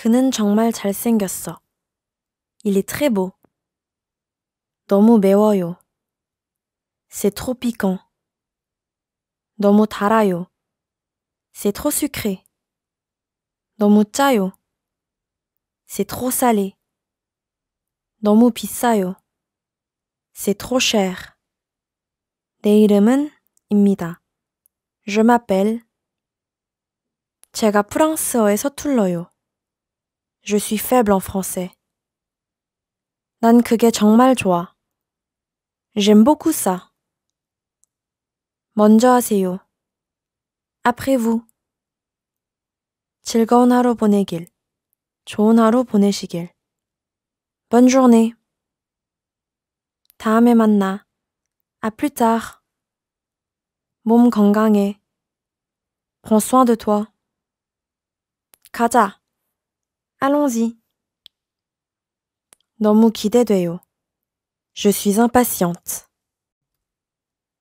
그는 정말 잘생겼어. Il est très beau. 너무 매워요. C'est trop piquant. 너무 달아요. C'est trop sucré. 너무 짜요. C'est trop salé. 너무 비싸요. C'est trop cher. 내 이름은 입니다. Je m'appelle. 제가 프랑스어에 서툴러요. Je suis faible en français. 난 그게 정말 좋아. J'aime beaucoup ça. 먼저 하세요. Après vous. 즐거운 하루 보내길. 좋은 하루 보내시길. Bonne journée. 다음에 만나. À plus tard. 몸 건강해. Prends soin de toi. 가자. Allons-y. 너무 기대돼요. Je suis impatiente.